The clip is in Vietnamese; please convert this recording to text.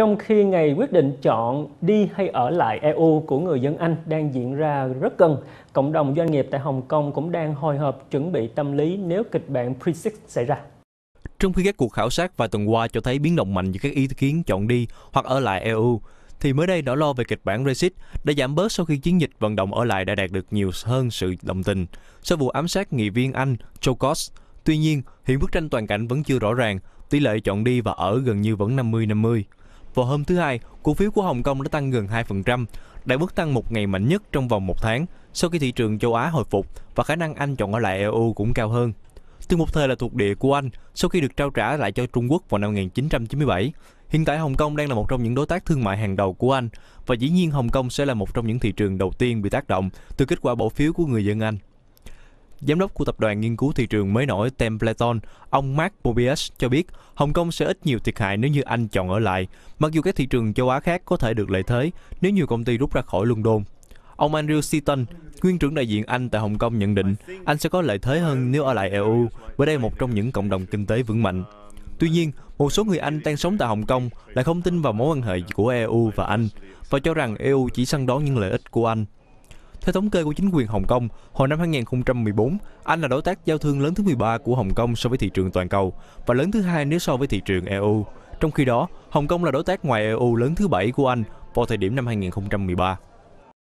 trong khi ngày quyết định chọn đi hay ở lại EU của người dân Anh đang diễn ra rất gần, cộng đồng doanh nghiệp tại Hồng Kông cũng đang hồi hộp chuẩn bị tâm lý nếu kịch bản Brexit xảy ra. Trong khi các cuộc khảo sát vài tuần qua cho thấy biến động mạnh giữa các ý kiến chọn đi hoặc ở lại EU, thì mới đây nỗi lo về kịch bản Brexit đã giảm bớt sau khi chiến dịch vận động ở lại đã đạt được nhiều hơn sự đồng tình sau vụ ám sát nghị viên Anh Joe Cox. Tuy nhiên, hiện bức tranh toàn cảnh vẫn chưa rõ ràng, tỷ lệ chọn đi và ở gần như vẫn 50-50. Vào hôm thứ Hai, cổ phiếu của Hồng Kông đã tăng gần 2%, đã bước tăng một ngày mạnh nhất trong vòng một tháng sau khi thị trường châu Á hồi phục và khả năng Anh chọn ở lại EU cũng cao hơn. Từ một thời là thuộc địa của Anh sau khi được trao trả lại cho Trung Quốc vào năm 1997. Hiện tại Hồng Kông đang là một trong những đối tác thương mại hàng đầu của Anh và dĩ nhiên Hồng Kông sẽ là một trong những thị trường đầu tiên bị tác động từ kết quả bỏ phiếu của người dân Anh giám đốc của tập đoàn nghiên cứu thị trường mới nổi Templeton, ông Mark Mobius cho biết Hồng Kông sẽ ít nhiều thiệt hại nếu như Anh chọn ở lại, mặc dù các thị trường châu Á khác có thể được lợi thế nếu nhiều công ty rút ra khỏi London. Ông Andrew Seaton, nguyên trưởng đại diện Anh tại Hồng Kông nhận định Anh sẽ có lợi thế hơn nếu ở lại EU, bởi đây là một trong những cộng đồng kinh tế vững mạnh. Tuy nhiên, một số người Anh đang sống tại Hồng Kông lại không tin vào mối quan hệ của EU và Anh và cho rằng EU chỉ săn đón những lợi ích của Anh. Theo thống kê của chính quyền Hồng Kông, hồi năm 2014, Anh là đối tác giao thương lớn thứ 13 của Hồng Kông so với thị trường toàn cầu và lớn thứ hai nếu so với thị trường EU. Trong khi đó, Hồng Kông là đối tác ngoài EU lớn thứ 7 của Anh vào thời điểm năm 2013.